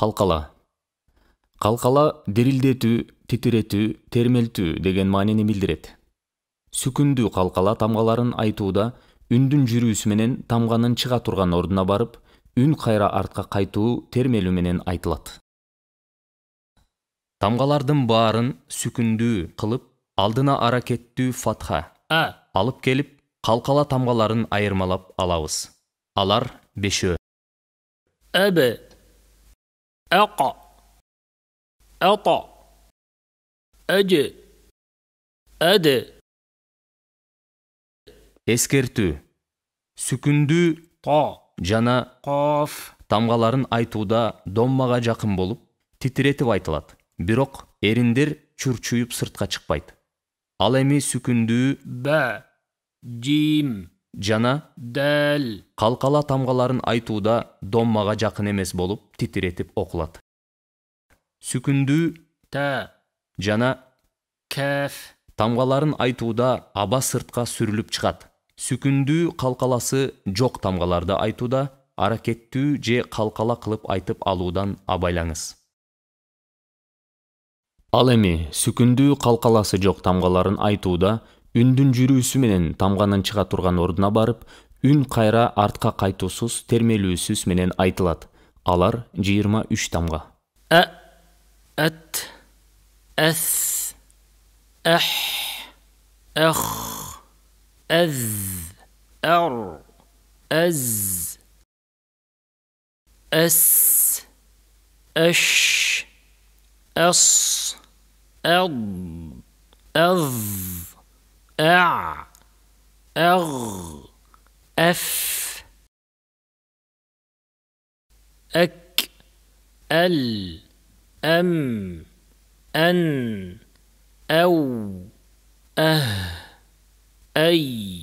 қалқала қалқала дірілдету титірету термелту деген маанини білдіреді Сүкінді қалқала тамғаларын айтууда үндүн жүрүүсү менен тамғанын чыга турган ордуна барып үн қайра артқа қайтуы термелүү менен айтылат Тамғалардың баарын сүкүндүү қылып, алдына аракеттүү фатха а алып келіп, қалқала тамғаларын айырмалап алауыз. алар бешөө Әбі. де эскертүү сүкүндү то жана коф тамгаларын айтууда доммага жакын болуп титиретип айтылат бирок эриндер чурчуюп сыртка чыкпайт ал эми сүкүндүү б жим жана дл калкала тамгаларын айтууда доммага жакын эмес болуп титиретип окулат сүкүндүү т жана кф тамгаларын айтууда аба сыртка сүрүлүп чыгат сүкүндүү калкаласы жок тамгаларды айтууда аракеттүү же калкала кылып айтып алуудан абайлаңыз ал эми сүкүндүү калкаласы жок тамгаларын айтууда үндүн жүрүүсү менен тамганын чыга турган ордуна барып үн кайра артка кайтуусуз термелүүсүз менен айтылат алар жыйырма үч тамга ә әт әс әх әх әз әр әз әс әш әс әд Әз أع أغ أف أك أل أم أن أو أه أي